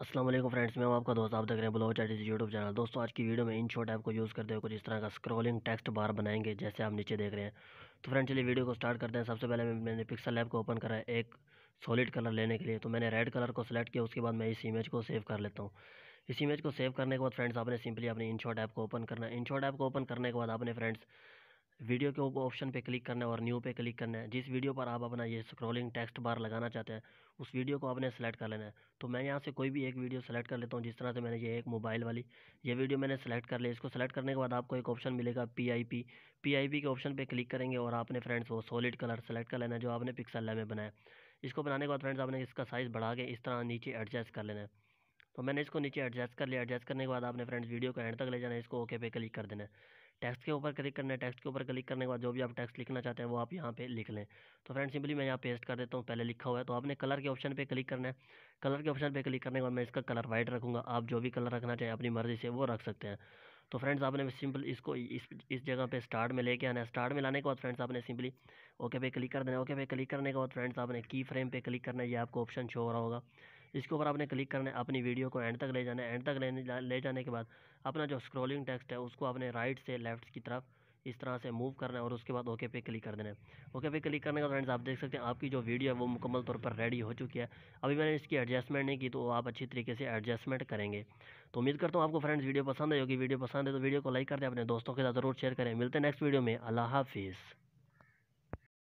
Aslam friends मैं आपका दोस्त आप देख रहे हैं ब्लॉग चैट यूट्यूब चैनल दोस्तों आज की वीडियो में इन शॉट ऐप को यूज़ करते हुए कुछ इस तरह का स्क्रॉलिंग टेक्स्ट बार बनाएंगे जैसे आप नीचे देख रहे हैं तो फ्रेंड चलिए वीडियो को स्टार्ट करते हैं सबसे पहले मैं मैंने पिक्सल ऐप को ओपन करा है एक सॉलिड कलर लेने के लिए तो मैंने रेड कलर को सिलेक्ट किया उसके बाद मैं इस इमेज को सेव कर लेता हूँ इस इमेज को सेव करने के बाद फ्रेंड्स आपने सिंपली अपने इन शॉट ऐप को ओपन करना है इन शॉट ऐप को ओपन करने के बाद आपने फ्रेंड्स वीडियो के ऑप्शन पे क्लिक करना है और न्यू पे क्लिक करना है जिस वीडियो पर आप अपना ये स्क्रॉलिंग टेक्स्ट बार लगाना चाहते हैं उस वीडियो को आपने सेलेक्ट कर लेना है तो मैं यहाँ से कोई भी एक वीडियो सेलेक्ट कर लेता हूँ जिस तरह से मैंने ये एक मोबाइल वाली ये वीडियो मैंने सेलेक्ट कर लिया इसको सेलेक्ट करने के बाद आपको एक ऑप्शन मिलेगा P I P P I P के ऑप्शन पर क्लिक करेंगे और आपने फ्रेंड्स वो सॉलिड कलर सेलेक्ट कर लेना है जो आपने पिक्सल में बनाया इसको बनाने के बाद फ्रेंड्स आपने इसका साइज़ बढ़ा के इस तरह नीचे एडजस्ट कर लेना है तो मैंने इसको नीचे एडजस्ट कर लिया एडजस्ट करने के बाद आपने फ्रेंड्स वीडियो को एंड तक ले जाना है इसको ओके पे क्लिक कर देना है टेक्स्ट के ऊपर क्लिक करना है टेक्स्ट के ऊपर क्लिक करने के बाद जो भी आप टेक्स्ट लिखना चाहते हैं वो आप यहाँ पे लिख लें तो फ्रेंड्स सिंपली मैं यहाँ पेस्ट कर देता हूँ पहले लिखा हुआ है तो आपने कलर के ऑप्शन पे क्लिक करना है कलर के ऑप्शन पे क्लिक करने के बाद मैं इसका कलर वाइट रखूँगा आप जो भी कलर रखना चाहें अपनी मर्ज़ी से वो रख सकते हैं तो फ्रेंड्स आपने सिंपल इसको इस इस जगह पे स्टार्ट में लेके आना है स्टार्ट में लाने के बाद फ्रेंड्स आपने सिंपली ओके पे क्लिक कर देना है ओके पे क्लिक करने के बाद फ्रेंड्स आपने की फ्रेम पे क्लिक करना है ये आपको ऑप्शन शो हो रहा होगा इसके ऊपर आपने क्लिक करना है अपनी वीडियो को एंड तक ले जाना है एंड तक लेने ले जाने के बाद अपना जो स्क्रॉलिंग टेक्स्ट है उसको आपने राइट से लेफ्ट की तरफ इस तरह से मूव करना है और उसके बाद ओके पे क्लिक कर देना है ओके पे क्लिक करने के बाद फ्रेंड्स आप देख सकते हैं आपकी जो वीडियो है वो मुकम्मल तौर पर रेडी हो चुकी है अभी मैंने इसकी एडजस्टमेंट नहीं की तो आप अच्छी तरीके से एडजस्टमेंट करेंगे तो उम्मीद करता हूँ आपको फ्रेंड्स वीडियो पसंद है क्योंकि वीडियो पसंद है तो वीडियो को लाइक कर दें अपने दोस्तों के साथ जरूर शेयर करें मिलते हैं नेक्स्ट वीडियो में अल्लाह हाफिज़